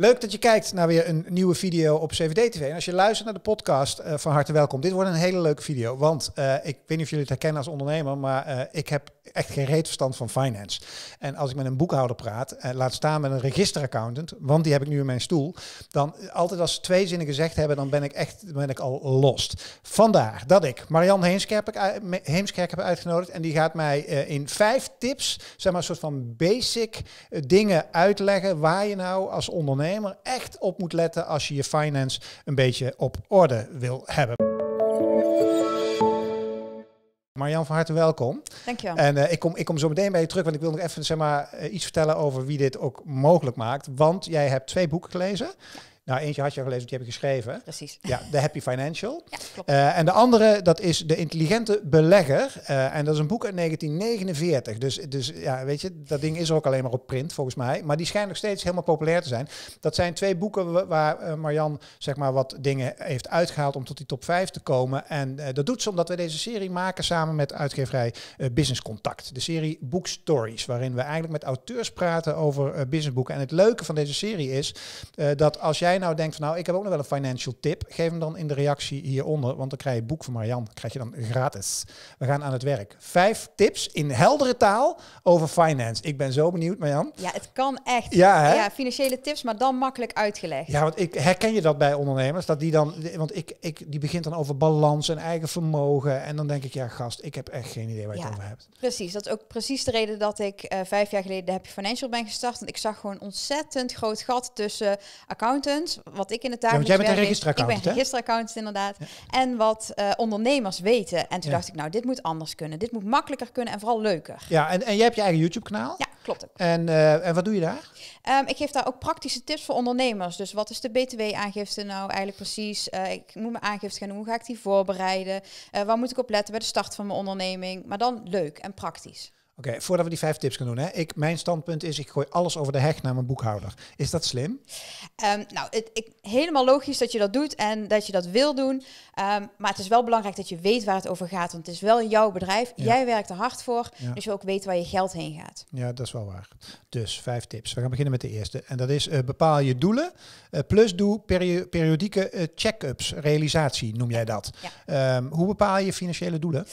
Leuk dat je kijkt naar weer een nieuwe video op CVD-TV. En als je luistert naar de podcast, eh, van harte welkom. Dit wordt een hele leuke video, want eh, ik weet niet of jullie het herkennen als ondernemer, maar eh, ik heb echt geen reet verstand van finance. En als ik met een boekhouder praat, laat staan met een registeraccountant, want die heb ik nu in mijn stoel, dan altijd als ze twee zinnen gezegd hebben, dan ben ik echt ben ik al lost. Vandaar dat ik Marianne Heemskerk, Heemskerk heb uitgenodigd en die gaat mij in vijf tips, zeg maar een soort van basic dingen uitleggen waar je nou als ondernemer ondernemer echt op moet letten als je je finance een beetje op orde wil hebben. Marjan, van harte welkom. Dankjewel. En uh, ik, kom, ik kom zo meteen bij je terug, want ik wil nog even zeg maar, eh, iets vertellen over wie dit ook mogelijk maakt. Want jij hebt twee boeken gelezen. Nou, eentje had je al gelezen, die heb ik geschreven. Precies. Ja, de Happy Financial. Ja, klopt. Eh, en de andere, dat is De Intelligente Belegger. Eh, en dat is een boek uit 1949. Dus, dus ja, weet je, dat ding is er ook alleen maar op print, volgens mij. Maar die schijnt nog steeds helemaal populair te zijn. Dat zijn twee boeken waar eh, Marjan, zeg maar, wat dingen heeft uitgehaald om tot die top 5 te komen. En dat doet ze omdat we deze serie maken samen met uitgeverij Business Contact. De serie Book Stories, waarin we eigenlijk met auteurs praten over businessboeken. En het leuke van deze serie is dat als jij jij nou denkt van nou, ik heb ook nog wel een financial tip, geef hem dan in de reactie hieronder, want dan krijg je boek van Marian, krijg je dan gratis. We gaan aan het werk. Vijf tips in heldere taal over finance. Ik ben zo benieuwd, Marian. Ja, het kan echt. Ja, ja financiële tips, maar dan makkelijk uitgelegd. Ja, want ik herken je dat bij ondernemers, dat die dan, want ik, ik die begint dan over balans en eigen vermogen en dan denk ik ja, gast, ik heb echt geen idee waar je het over hebt. Precies, dat is ook precies de reden dat ik eh, vijf jaar geleden de Happy Financial ben gestart, want ik zag gewoon ontzettend groot gat tussen accountants wat ik in de taak. Ja, jij bent een registeraccountant. Ik ben registeraccountant, inderdaad. En wat eh, ondernemers weten. En toen dacht ik, nou, dit moet anders kunnen. Dit moet makkelijker kunnen en vooral leuker. Ja, en, en jij hebt je eigen YouTube-kanaal. Ja, klopt. En, eh, en wat doe je daar? Ehm, ik geef daar ook praktische tips voor ondernemers. Dus wat is de BTW-aangifte nou eigenlijk precies? Eh, ik moet mijn aangifte gaan doen. Hoe ga ik die voorbereiden? waar moet ik op letten bij de start van mijn onderneming? Maar dan leuk en praktisch. Oké, voordat we die vijf tips gaan doen, hè, ik, mijn standpunt is: ik gooi alles over de heg naar mijn boekhouder. Is dat slim? Ehm, nou, het, ik, helemaal logisch dat je dat doet en dat je dat wil doen. Ehm, maar het is wel belangrijk dat je weet waar het over gaat, want het is wel jouw bedrijf. Jij werkt er hard voor, dus je ook weet waar je geld heen gaat. Ja, dat is wel waar. Dus vijf tips. We gaan beginnen met de eerste. En dat is: eh, bepaal je doelen. Eh, plus doe periodieke uh, check-ups, realisatie noem jij dat. Ehm, hoe bepaal je financiële doelen?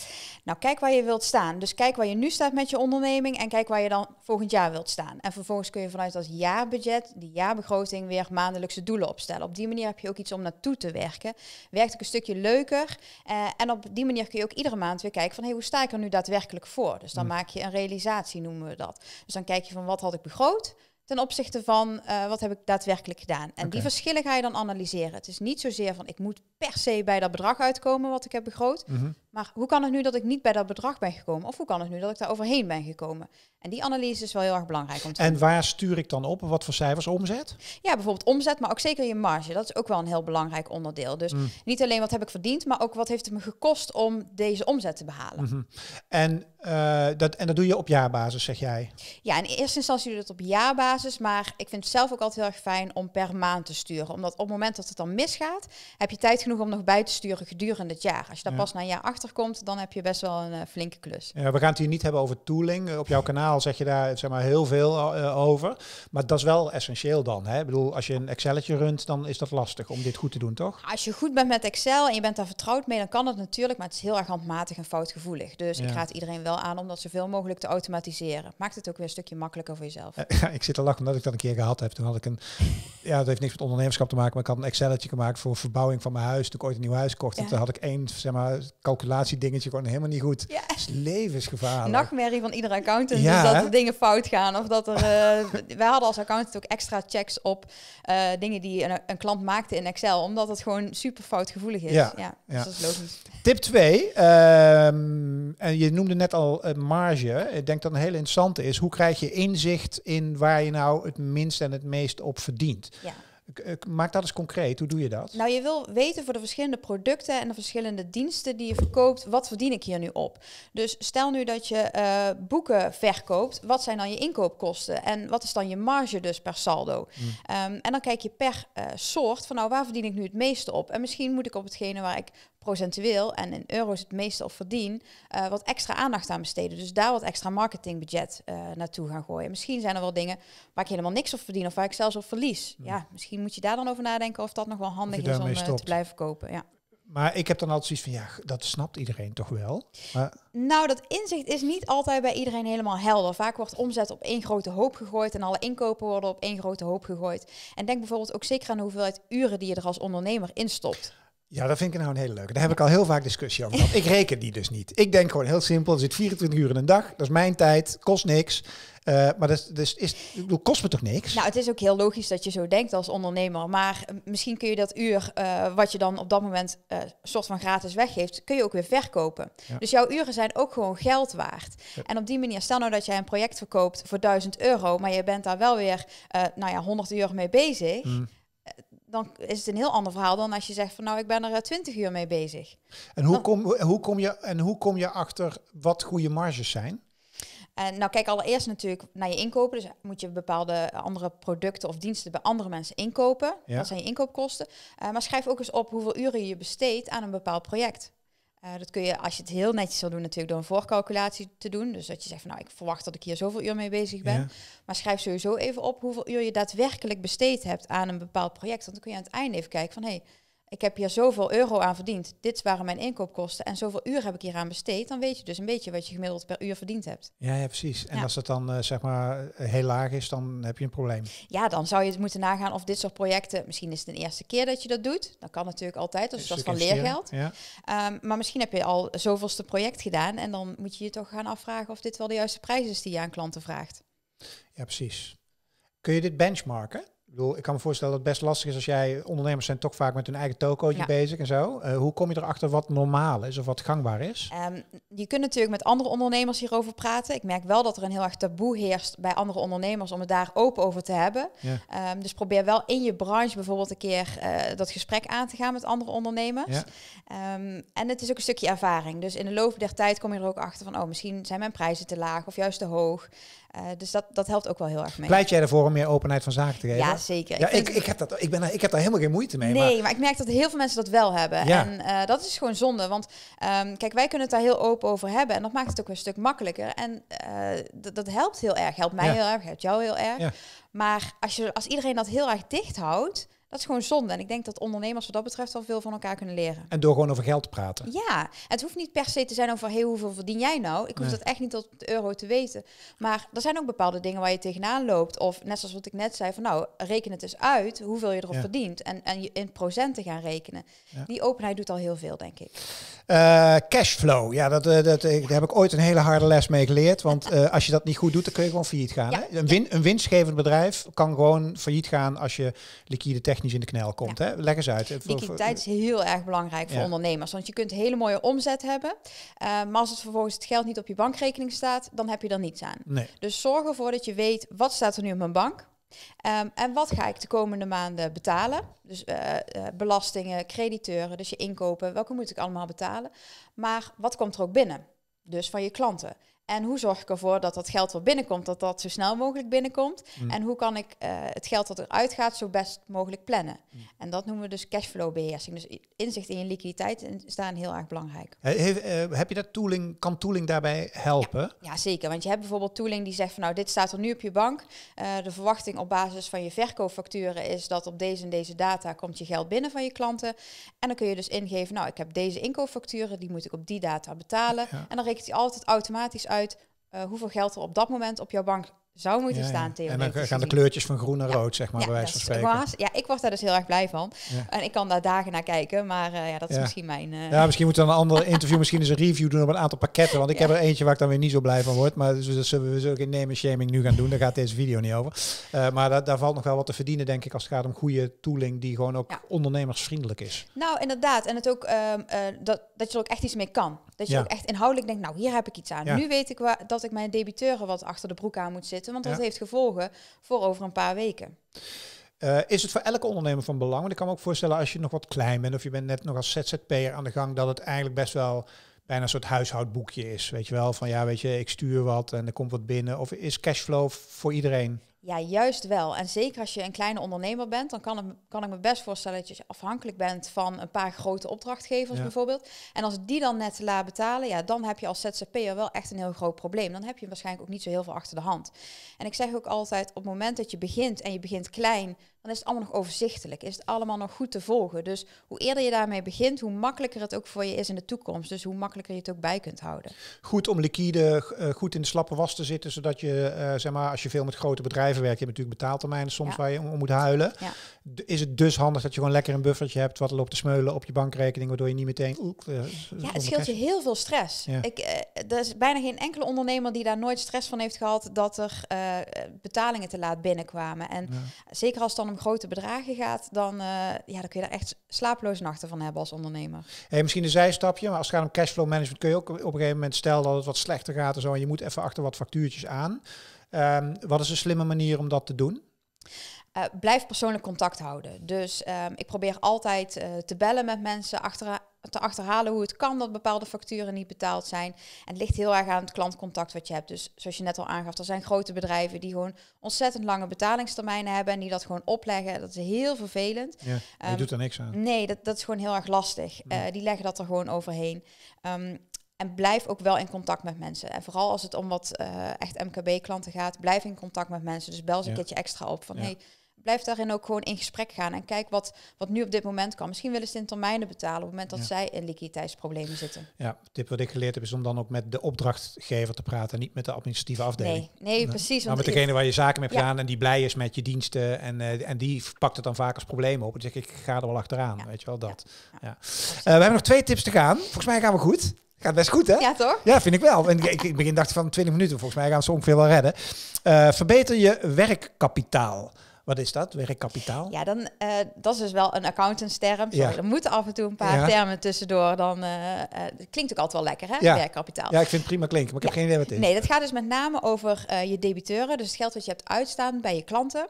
Nou, kijk waar je wilt staan. Dus kijk waar je nu staat met je onderneming en kijk waar je dan volgend jaar wilt staan. En vervolgens kun je vanuit dat jaarbudget, die jaarbegroting, weer maandelijkse doelen opstellen. Op die manier heb je ook iets om naartoe te werken. Werkt ook een stukje leuker. Eh, en op die manier kun je ook iedere maand weer kijken van hey, hoe sta ik er nu daadwerkelijk voor? Dus dan mm. maak je een realisatie, noemen we dat. Dus dan kijk je van wat had ik begroot? ten opzichte van eh, wat heb ik daadwerkelijk gedaan. En die verschillen ga je dan analyseren. Het is niet zozeer van ik moet per se bij dat bedrag uitkomen wat ik heb begroot. Mhm. Maar hoe kan het nu dat ik niet bij dat bedrag ben gekomen? Of hoe kan het nu dat ik daar overheen ben gekomen? En die analyse is wel heel erg belangrijk. Om te en waar stuur ik dan op? Wat voor cijfers? Omzet? Ja, bijvoorbeeld omzet, maar ook zeker je marge. Dat is ook wel een heel belangrijk onderdeel. Dus mm. niet alleen wat heb ik verdiend, maar ook wat heeft het me gekost om deze omzet te behalen. Mhm. En eh, dat, en dat doe je op jaarbasis, zeg jij? Ja, in eerste instantie doe je dat op jaarbasis. Maar ik vind het zelf ook altijd heel erg fijn om per maand te sturen. Omdat op het moment dat het dan misgaat, heb je tijd genoeg om nog bij te sturen gedurende het jaar. Als je daar pas na een jaar achter komt, dan heb je best wel een eh, flinke klus. Ja, we gaan het hier niet hebben over tooling. Op jouw kanaal zeg je daar zeg maar, heel veel eh, over. Maar dat is wel essentieel dan. Hè? Ik bedoel, als je een Excelletje runt, dan is dat lastig om dit goed te doen, toch? Als je goed bent met Excel en je bent daar vertrouwd mee, dan kan dat natuurlijk. Maar het is heel erg handmatig en foutgevoelig. Dus ja. ik raad iedereen wel aan om dat zoveel mogelijk te automatiseren. Maakt het ook weer een stukje makkelijker voor jezelf. Eh, ja, ik zit te lachen omdat ik dat een keer gehad heb. Toen had ik een, ja, dat heeft niks met ondernemerschap te maken, maar ik had een Excelletje gemaakt voor verbouwing van mijn huis. Toen ik ooit een nieuw huis kocht, en toen had ik één, zeg maar, calculatiedingetje gewoon helemaal niet goed. Ja. Dat is Nachtmerrie van iedere accountant ja, dat dingen fout gaan. Of dat er, uh, wij hadden als accountant ook extra checks op eh, dingen die een, een, klant maakte in Excel, omdat het gewoon super foutgevoelig is. Ja, ja, dus is logisch. Tip 2, ehm, en je noemde net al al marge. Ik denk dat een hele interessante is. Hoe krijg je inzicht in waar je nou het minst en het meest op verdient? Ja. Maak dat eens concreet. Hoe doe je dat? Nou, je wil weten voor de verschillende producten en de verschillende diensten die je verkoopt, wat verdien ik hier nu op? Dus stel nu dat je eh, boeken verkoopt, wat zijn dan je inkoopkosten? En wat is dan je marge dus per saldo? Hmm. Ehm, en dan kijk je per eh, soort van nou, waar verdien ik nu het meeste op? En misschien moet ik op hetgene waar ik procentueel en in euro's het meeste op verdien, eh, wat extra aandacht aan besteden. Dus daar wat extra marketingbudget eh, naartoe gaan gooien. Misschien zijn er wel dingen waar ik helemaal niks op verdien of waar ik zelfs op verlies. Ja, misschien moet je daar dan over nadenken of dat nog wel handig is om eh, te blijven kopen. Ja. Maar ik heb dan altijd zoiets van, ja, dat snapt iedereen toch wel? Maar... Nou, dat inzicht is niet altijd bij iedereen helemaal helder. Vaak wordt omzet op één grote hoop gegooid en alle inkopen worden op één grote hoop gegooid. En denk bijvoorbeeld ook zeker aan de hoeveelheid uren die je er als ondernemer in stopt. Ja, dat vind ik nou een hele leuke. Daar heb ik al heel vaak discussie over Ik reken die dus niet. Ik denk gewoon heel simpel. Er zit 24 uur in een dag. Dat is mijn tijd. Kost niks. Eh, maar dat, dus is, dat kost me toch niks? Nou, het is ook heel logisch dat je zo denkt als ondernemer. Maar eh, misschien kun je dat uur, eh, wat je dan op dat moment uh, soort van gratis weggeeft, kun je ook weer verkopen. Dus jouw uren zijn ook gewoon geld waard. En op die manier, stel nou dat jij een project verkoopt voor 1000 euro, maar je bent daar wel weer, nou ja, 100 uur mee bezig. Mm dan is het een heel ander verhaal dan als je zegt van nou, ik ben er eh, twintig uur mee bezig. En hoe, kom, hoe, kom, je, en hoe kom je achter wat goede marges zijn? En nou, kijk allereerst natuurlijk naar je inkopen. Dus moet je bepaalde andere producten of diensten bij andere mensen inkopen. Ja. Dat zijn je inkoopkosten. Eh, maar schrijf ook eens op hoeveel uren je besteedt aan een bepaald project. Eh, dat kun je, als je het heel netjes wil doen, natuurlijk door een voorcalculatie te doen. Dus dat je zegt van nou, ik verwacht dat ik hier zoveel uur mee bezig ben. Maar schrijf sowieso even op hoeveel uur je daadwerkelijk besteed hebt aan een bepaald project. Want dan kun je aan het einde even kijken van hé, hey, ik heb hier zoveel euro aan verdiend, dit waren mijn inkoopkosten en zoveel uur heb ik hier aan besteed, dan weet je dus een beetje wat je gemiddeld per uur verdiend hebt. Ja, ja precies. En als dat dan eh, zeg maar eh, heel laag is, dan heb je een probleem. Ja, dan zou je het moeten nagaan of dit soort projecten, misschien is het de eerste keer dat je dat doet, dat kan natuurlijk altijd, dus dat is van leergeld. Ehm, maar misschien heb je al zoveelste project gedaan en dan moet je je toch gaan afvragen of dit wel de juiste prijs is die je aan klanten vraagt. Ja, precies. Kun je dit benchmarken? bedoel, ik kan me voorstellen dat het best lastig is als jij... Ondernemers zijn toch vaak met hun eigen tokootje bezig en zo. Eh, hoe kom je erachter wat normaal is of wat gangbaar is? Ehm, je kunt natuurlijk met andere ondernemers hierover praten. Ik merk wel dat er een heel erg taboe heerst bij andere ondernemers... om het daar open over te hebben. Ehm, dus probeer wel in je branche bijvoorbeeld een keer eh, dat gesprek aan te gaan met andere ondernemers. Ehm, en het is ook een stukje ervaring. Dus in de loop der tijd kom je er ook achter van... oh, misschien zijn mijn prijzen te laag of juist te hoog. Uh, dus dat, dat helpt ook wel heel erg mee. Pleit jij ervoor om meer openheid van zaken te geven? Ja, zeker. Ja, ik, ik, heb dat, ik, ben, ik heb daar helemaal geen moeite mee. Nee, maar, ik merk dat heel veel mensen dat wel hebben. En eh, dat is gewoon zonde. Want ehm, kijk, wij kunnen het daar heel open over hebben. En dat maakt het ook een stuk makkelijker. En eh, dat helpt heel erg. Helpt mij heel erg, helpt jou heel erg. Maar als, je, als iedereen dat heel erg dicht houdt dat is gewoon zonde. En ik denk dat ondernemers wat dat betreft al veel van elkaar kunnen leren. En door gewoon over geld te praten. Ja, het hoeft niet per se te zijn over hey, hoeveel verdien jij nou? Ik hoef dat echt niet tot euro te weten. Maar er zijn ook bepaalde dingen waar je tegenaan loopt. Of net zoals wat ik net zei, van nou, reken het eens uit hoeveel je erop verdient. En, en je in procenten gaan rekenen. Die openheid doet al heel veel, denk ik. Eh, cashflow, ja, dat, eh, dat, dat, eh, daar heb ik ooit een hele harde les mee geleerd. Want als je dat niet goed doet, dan kun je gewoon failliet gaan. Hè? Een, win, een winstgevend bedrijf kan gewoon failliet gaan als je liquide techniek technisch in de knel komt. Hè? Leg eens uit. Liquiditeit is heel erg belangrijk voor ondernemers. Want je kunt hele mooie omzet hebben. Eh, maar als het vervolgens het geld niet op je bankrekening staat, dan heb je er niets aan. Dus zorg ervoor dat je weet wat staat er nu op mijn bank. Um, en wat ga ik de komende maanden betalen? Dus eh, eh, belastingen, crediteuren, dus je inkopen, welke moet ik allemaal betalen? Maar wat komt er ook binnen? Dus van je klanten. En hoe zorg ik ervoor dat dat geld wat binnenkomt, dat dat zo snel mogelijk binnenkomt? Mm. En hoe kan ik eh, het geld dat eruit gaat zo best mogelijk plannen? Mm. En dat noemen we dus cashflow beheersing. Dus inzicht in je liquiditeit is daar heel erg belangrijk. Eh, heb je dat tooling, kan tooling daarbij helpen? Ja, zeker. Want je hebt bijvoorbeeld tooling die zegt van nou, dit staat er nu op je bank. Eh, de verwachting op basis van je verkoopfacturen is dat op deze en deze data komt je geld binnen van je klanten. En dan kun je dus ingeven, nou, ik heb deze inkoopfacturen, die moet ik op die data betalen. En dan rekent hij altijd automatisch uit uit eh, hoeveel geld er op dat moment op jouw bank zou moeten staan, theoretisch. En dan gaan de kleurtjes van groen naar rood, zeg maar, bij wijze van spreken. Was, ja, ik word daar dus heel erg blij van. En ik kan daar dagen naar kijken, maar eh, ja, dat is misschien mijn... Eh, ja, misschien moeten we een ander interview, misschien eens een review doen op een aantal pakketten. Want ik heb er eentje waar ik dan weer niet zo blij van word. Maar dus, dat dus zullen we zullen in name shaming nu gaan doen. Daar gaat deze video niet over. Eh, maar daar valt nog wel wat te verdienen, denk ik, als het gaat om goede tooling die gewoon ook ondernemersvriendelijk is. Nou, inderdaad. En het ook, ehm, dat, dat je er ook echt iets mee kan. Dat je ook echt inhoudelijk denkt, nou, hier heb ik iets aan. Nu weet ik dat ik mijn debiteuren wat achter de broek aan moet zitten want dat heeft gevolgen voor over een paar weken. Eh, is het voor elke ondernemer van belang? Want ik kan me ook voorstellen als je nog wat klein bent of je bent net nog als ZZP'er aan de gang, dat het eigenlijk best wel bijna een soort huishoudboekje is. Weet je wel, van ja, weet je, ik stuur wat en er komt wat binnen. Of is cashflow voor iedereen? Ja, juist wel. En zeker als je een kleine ondernemer bent, dan kan, het, kan ik me best voorstellen dat je afhankelijk bent van een paar grote opdrachtgevers bijvoorbeeld. En als die dan net te laat betalen, ja, dan heb je als ZZP'er wel echt een heel groot probleem. Dan heb je waarschijnlijk ook niet zo heel veel achter de hand. En ik zeg ook altijd, op het moment dat je begint en je begint klein, dan is het allemaal nog overzichtelijk. Is het allemaal nog goed te volgen. Dus hoe eerder je daarmee begint, hoe makkelijker het ook voor je is in de toekomst. Dus hoe makkelijker je het ook bij kunt houden. Goed om liquide eh, goed in de slappe was te zitten, zodat je, eh, zeg maar, als je veel met grote bedrijven werkt, je hebt natuurlijk betaaltermijnen soms waar je om, moet huilen. Ja. Is het dus handig dat je gewoon lekker een buffertje hebt wat loopt te smeulen op je bankrekening, waardoor je niet meteen. Oek, eh, ja, het scheelt je heel veel stress. Ik, er is bijna geen enkele ondernemer die daar nooit stress van heeft gehad dat er betalingen te laat binnenkwamen. En zeker als het dan om grote bedragen gaat, dan, eh, ja, dan kun je daar echt slaaploze nachten van hebben als ondernemer. Hey, misschien een zijstapje, maar als het gaat om cashflow management kun je ook op een gegeven moment, stel dat het wat slechter gaat en zo, en je moet even achter wat factuurtjes aan. Ehm, wat is een slimme manier om dat te doen? Eh, blijf persoonlijk contact houden. Dus ehm, ik probeer altijd eh, te bellen met mensen, achter, te achterhalen hoe het kan dat bepaalde facturen niet betaald zijn. En het ligt heel erg aan het klantcontact wat je hebt. Dus zoals je net al aangaf, er zijn grote bedrijven die gewoon ontzettend lange betalingstermijnen hebben en die dat gewoon opleggen. Dat is heel vervelend. Ja, je ehm, doet er niks aan. Nee, dat, dat is gewoon heel erg lastig. Eh, die leggen dat er gewoon overheen. Ehm, en blijf ook wel in contact met mensen. En vooral als het om wat eh, echt MKB-klanten gaat, blijf in contact met mensen. Dus bel ze een keertje extra op van hey, blijf daarin ook gewoon in gesprek gaan en kijk wat, wat nu op dit moment kan. Misschien willen ze in termijnen betalen op het moment dat zij in liquiditeitsproblemen zitten. Ja, tip wat ik geleerd heb is om dan ook met de opdrachtgever te praten, niet met de administratieve afdeling. Nee, nee, precies. Maar met degene waar je zaken mee hebt gedaan en die blij is met je diensten en, eh, en die pakt het dan vaak als probleem op. En zeg ik, ga er wel achteraan, weet je wel, dat. Ja. Eh, we hebben nog twee tips te gaan. Volgens mij gaan we goed. Gaat best goed, hè? Ja, toch? Ja, vind ik wel. En ik, ik begin dacht van 20 minuten. Volgens mij gaan ze ongeveer wel redden. Eh, verbeter je werkkapitaal. Wat is dat? Werkkapitaal? Ja, dan, uh, dat is dus wel een accountantsterm. Ja. Er moeten af en toe een paar termen tussendoor. Dan, uh, eh, dat eh, klinkt ook altijd wel lekker, hè? Ja. Werkkapitaal. Ja, ik vind het prima klinken, maar ik heb geen idee wat het is. Nee, dat gaat dus met name over je debiteuren. Dus het geld dat je hebt uitstaan bij je klanten.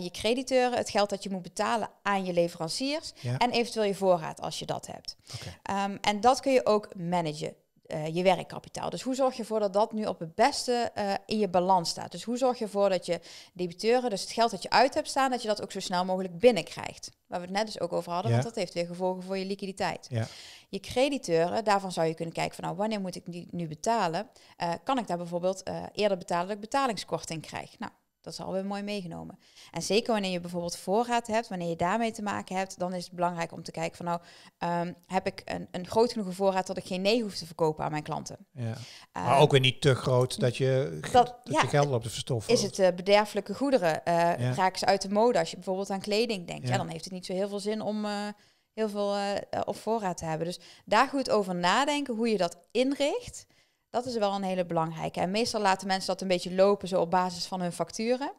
je crediteuren, het geld dat je moet betalen aan je leveranciers. En eventueel je voorraad als je dat hebt. Okay. Ehm, en dat kun je ook managen. Eh, je werkkapitaal. Dus hoe zorg je ervoor dat dat nu op het beste eh, in je balans staat? Dus hoe zorg je ervoor dat je debiteuren, dus het geld dat je uit hebt staan, dat je dat ook zo snel mogelijk binnenkrijgt? Waar we het net dus ook over hadden, want dat heeft weer gevolgen voor je liquiditeit. Ja. Je crediteuren, daarvan zou je kunnen kijken van nou, wanneer moet ik die nu betalen? Eh, kan ik daar bijvoorbeeld eerder betalen dat ik betalingskorting krijg? Nou, dat is alweer mooi meegenomen. En zeker wanneer je bijvoorbeeld voorraad hebt, wanneer je daarmee te maken hebt, dan is het belangrijk om te kijken van nou, ehm, heb ik een, een groot genoeg voorraad dat ik geen nee hoef te verkopen aan mijn klanten. Ja. Eh, maar ook weer niet te groot dat je, dat, geld op de verstoffen. Is het uh, bederfelijke goederen? Uh, ja. Raak eens uit de mode. Als je bijvoorbeeld aan kleding denkt, ja. dan heeft het niet zo heel veel zin om heel veel op voorraad te hebben. Dus daar goed over nadenken hoe je dat inricht. Dat is wel een hele belangrijke. En meestal laten mensen dat een beetje lopen zo op basis van hun facturen.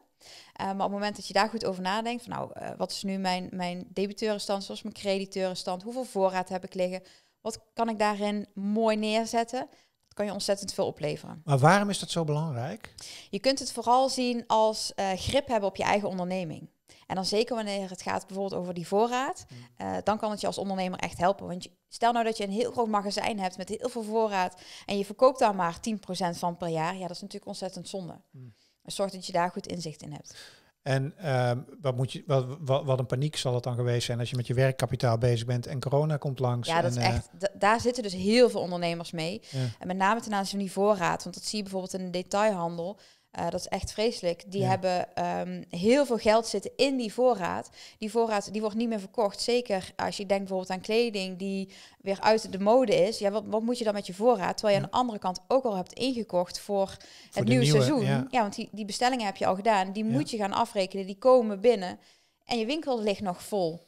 Eh, maar op het moment dat je daar goed over nadenkt, van nou, eh, wat is nu mijn, mijn debiteurenstand, zoals mijn crediteurenstand, hoeveel voorraad heb ik liggen, wat kan ik daarin mooi neerzetten, dat kan je ontzettend veel opleveren. Maar waarom is dat zo belangrijk? Je kunt het vooral zien als eh, grip hebben op je eigen onderneming. En dan zeker wanneer het gaat bijvoorbeeld over die voorraad, hmm. dan kan het je als ondernemer echt helpen. Want je, Stel nou dat je een heel groot magazijn hebt met heel veel voorraad en je verkoopt daar maar 10% van per jaar. Ja, dat is natuurlijk ontzettend zonde. Hmm. Dus zorg dat je daar goed inzicht in hebt. En ehm, wat, moet je, wat, wat, wat, een paniek zal het dan geweest zijn als je met je werkkapitaal bezig bent en corona komt langs. Ja, dat is eh, echt, daar zitten dus heel veel ondernemers mee. En met name ten aanzien van die voorraad. Want dat zie je bijvoorbeeld in de detailhandel. Eh, dat is echt vreselijk. Die hebben ehm, heel veel geld zitten in die voorraad. Die voorraad die wordt niet meer verkocht. Zeker als je denkt bijvoorbeeld aan kleding die weer uit de mode is. Ja, wat, wat moet je dan met je voorraad? Terwijl je aan de andere kant ook al hebt ingekocht voor, het nieuwe, seizoen. Ja. ja, want die, die bestellingen heb je al gedaan. Die moet je gaan afrekenen. Die komen binnen. En je winkel ligt nog vol.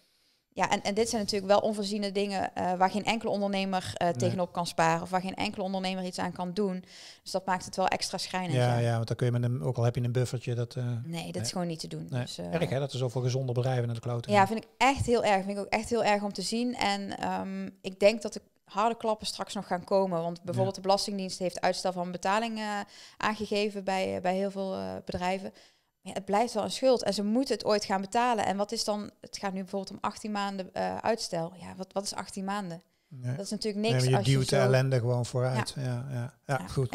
Ja, en, en dit zijn natuurlijk wel onvoorziene dingen eh, waar geen enkele ondernemer eh, tegenop kan sparen. Of waar geen enkele ondernemer iets aan kan doen. Dus dat maakt het wel extra schrijnend. Ja, ja. want dan kun je met hem, ook al heb je een buffertje. Dat, eh, nee, dat is gewoon niet te doen. Nee. Dus, erg hè, dat is zoveel gezonde bedrijven naar de cloud. Ja, vind ik echt heel erg. Vind ik ook echt heel erg om te zien. En ehm, ik denk dat de harde klappen straks nog gaan komen. Want bijvoorbeeld de Belastingdienst heeft uitstel van betaling aangegeven bij, bij heel veel bedrijven ja, het blijft wel een schuld en ze moeten het ooit gaan betalen. En wat is dan, het gaat nu bijvoorbeeld om 18 maanden eh, uitstel. Ja, wat, wat is 18 maanden? Dat is natuurlijk niks. Nee, je duwt je de ellende gewoon vooruit. Ja, ja, ja. goed.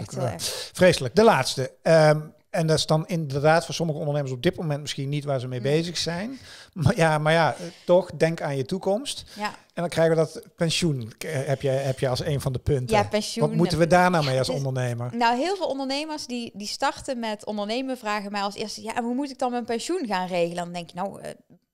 Vreselijk. De laatste. Ehm, en dat is dan inderdaad voor sommige ondernemers op dit moment misschien niet waar ze mee mm. bezig zijn. Maar ja, maar ja, eh, toch, denk aan je toekomst. Ja. En dan krijgen we dat pensioen, eh, heb je, heb je als een van de punten. Ja, pensioen. Wat moeten we daar nou mee als ondernemer? nou, heel veel ondernemers die, die starten met ondernemen vragen mij als eerste... ja, hoe moet ik dan mijn pensioen gaan regelen? Dan denk je, nou... Eh,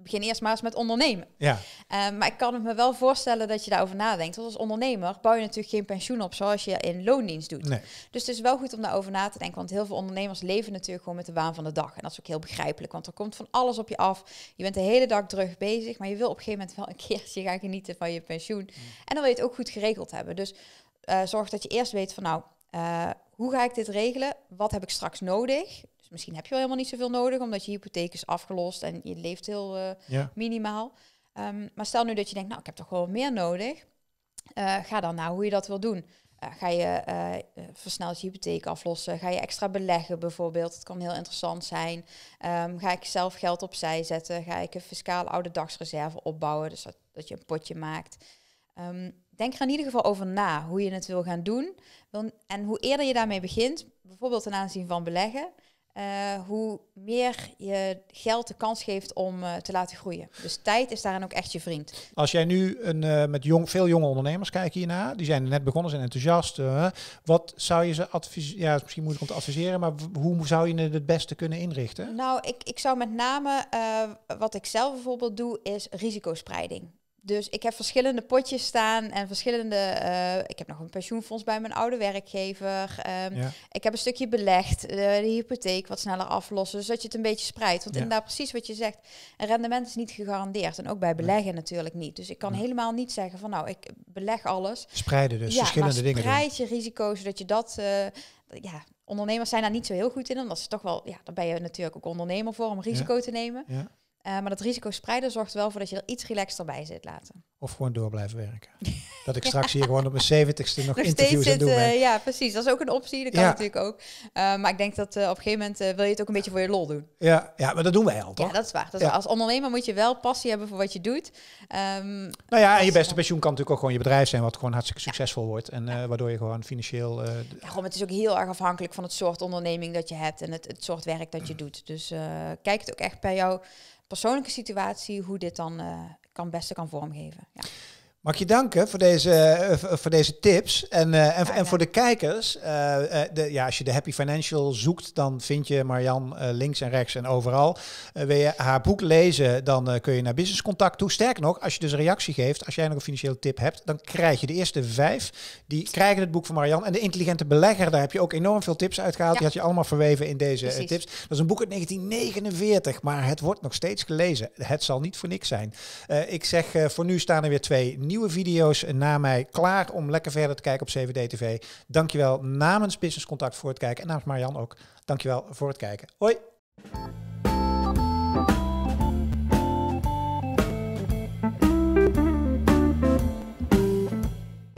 begin eerst maar eens met ondernemen. Ja. Ehm, maar ik kan het me wel voorstellen dat je daarover nadenkt. Want als ondernemer bouw je natuurlijk geen pensioen op zoals je in loondienst doet. Nee. Dus het is wel goed om daarover na te denken. Want heel veel ondernemers leven natuurlijk gewoon met de waan van de dag. En dat is ook heel begrijpelijk. Want er komt van alles op je af. Je bent de hele dag druk bezig. Maar je wil op een gegeven moment wel een keertje gaan genieten van je pensioen. Mm. En dan wil je het ook goed geregeld hebben. Dus eh, zorg dat je eerst weet van nou, eh, hoe ga ik dit regelen? Wat heb ik straks nodig? Dus misschien heb je wel helemaal niet zoveel nodig, omdat je hypotheek is afgelost en je leeft heel eh, minimaal. Ehm, maar stel nu dat je denkt, nou, ik heb toch wel meer nodig. Eh, ga dan naar hoe je dat wil doen. Eh, ga je uh, versneld je hypotheek aflossen? Ga je extra beleggen bijvoorbeeld? Dat kan heel interessant zijn. Ehm, ga ik zelf geld opzij zetten? Ga ik een fiscaal oude dagsreserve opbouwen? Dus dat, dat je een potje maakt. Ehm, denk er in ieder geval over na hoe je het wil gaan doen. En hoe eerder je daarmee begint, bijvoorbeeld ten aanzien van beleggen, eh, hoe meer je geld de kans geeft om eh, te laten groeien. Dus tijd is daarin ook echt je vriend. Als jij nu een, eh, met jong, veel jonge ondernemers kijkt hierna, die zijn net begonnen, zijn enthousiast. wat zou je ze adviseren? Ja, misschien moeilijk om te adviseren, maar hoe zou je het het beste kunnen inrichten? Nou, ik, ik zou met name, wat ik zelf bijvoorbeeld doe, is risicospreiding. Dus ik heb verschillende potjes staan en verschillende. Eh, ik heb nog een pensioenfonds bij mijn oude werkgever. Ehm, ik heb een stukje belegd, eh, de, hypotheek wat sneller aflossen, zodat je het een beetje spreidt. Want ja. inderdaad, precies wat je zegt, een rendement is niet gegarandeerd. En ook bij beleggen natuurlijk niet. Dus ik kan helemaal niet zeggen van nou, ik beleg alles. Spreiden dus, verschillende dingen. Spreid je risico's, zodat je dat. Eh, ja, ondernemers zijn daar niet zo heel goed in, omdat ze toch wel, ja, daar ben je natuurlijk ook ondernemer voor om risico te nemen. Ja. Eh, maar dat risico spreiden zorgt wel voor dat je er iets relaxter bij zit laten. Of gewoon door blijven werken. dat ik straks hier gewoon op mijn zeventigste nog, nog interviews zit, doen ja, precies. Dat is ook een optie. Dat kan natuurlijk ook. Eh, maar ik denk dat eh, op een gegeven moment wil je het ook een beetje voor je lol doen. Ja, ja maar dat doen wij al, Ja, dat is waar. Als ondernemer moet je wel passie hebben voor wat je doet. Ehm, nou ja, en je beste pensioen kan natuurlijk ook gewoon je bedrijf zijn... wat gewoon hartstikke succesvol wordt. En waardoor je gewoon financieel... ja, gewoon, het is ook heel erg afhankelijk van het soort onderneming dat je hebt... en het, het soort werk dat je mm. doet. Dus kijk het ook echt bij jou persoonlijke situatie, hoe dit dan eh, kan beste kan vormgeven. Ja. Mag ik je danken voor deze, eh, eh, voor deze tips. En, eh, en, en, voor de kijkers, de, ja, als je de Happy Financial zoekt, dan vind je Marian links en rechts en overal. wil je haar boek lezen, dan kun je naar Business Contact toe. Sterker nog, als je dus een reactie geeft, als jij nog een financiële tip hebt, dan krijg je de eerste vijf. Die krijgen het boek van Marian. En de intelligente belegger, daar heb je ook enorm veel tips uitgehaald. Ja. Die had je allemaal verweven in deze tips. Dat is een boek uit 1949, maar het wordt nog steeds gelezen. Het zal niet voor niks zijn. ik zeg, voor nu staan er weer twee nieuwe nieuwe video's na mij klaar om lekker verder te kijken op CVD TV. Dankjewel namens Business Contact voor het kijken en namens Marian ook. Dankjewel voor het kijken. Hoi!